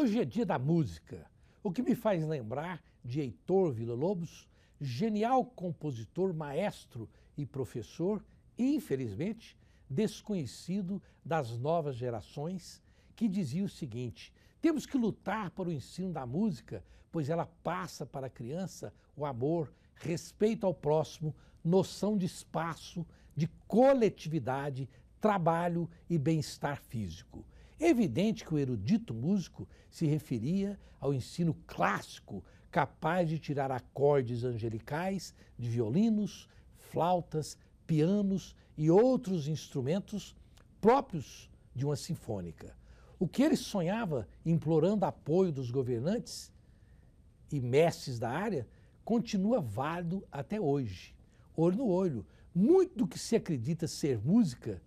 Hoje é dia da música, o que me faz lembrar de Heitor Villa-Lobos, genial compositor, maestro e professor, infelizmente desconhecido das novas gerações, que dizia o seguinte: temos que lutar para o ensino da música, pois ela passa para a criança o amor, respeito ao próximo, noção de espaço, de coletividade, trabalho e bem-estar físico. É evidente que o erudito músico se referia ao ensino clássico, capaz de tirar acordes angelicais de violinos, flautas, pianos e outros instrumentos próprios de uma sinfônica. O que ele sonhava, implorando apoio dos governantes e mestres da área, continua válido até hoje. Olho no olho, muito do que se acredita ser música,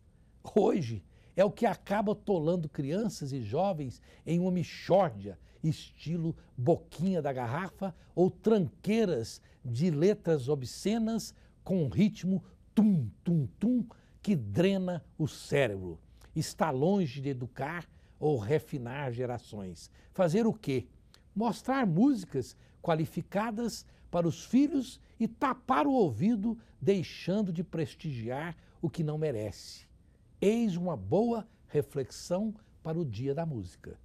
hoje é o que acaba tolando crianças e jovens em uma mixórdia, estilo boquinha da garrafa ou tranqueiras de letras obscenas com um ritmo tum, tum, tum que drena o cérebro. Está longe de educar ou refinar gerações. Fazer o quê? Mostrar músicas qualificadas para os filhos e tapar o ouvido, deixando de prestigiar o que não merece. Eis uma boa reflexão para o Dia da Música.